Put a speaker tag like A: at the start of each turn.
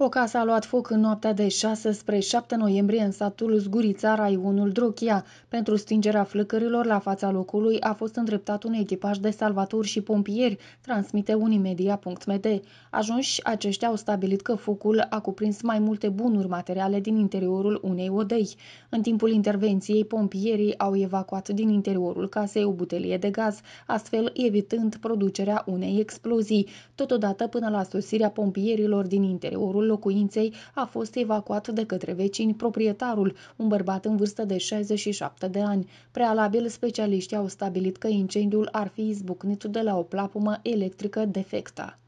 A: O casă a luat foc în noaptea de 6 spre 7 noiembrie în satul Zgurița, raionul Drochia. Pentru stingerea flăcărilor la fața locului a fost îndreptat un echipaj de salvatori și pompieri, transmite unimedia.md. Ajunși, aceștia au stabilit că focul a cuprins mai multe bunuri materiale din interiorul unei odei. În timpul intervenției, pompierii au evacuat din interiorul casei o butelie de gaz, astfel evitând producerea unei explozii. Totodată, până la sosirea pompierilor din interiorul locuinței a fost evacuat de către vecini proprietarul, un bărbat în vârstă de 67 de ani. Prealabil, specialiștii au stabilit că incendiul ar fi izbucnit de la o plapumă electrică defectă.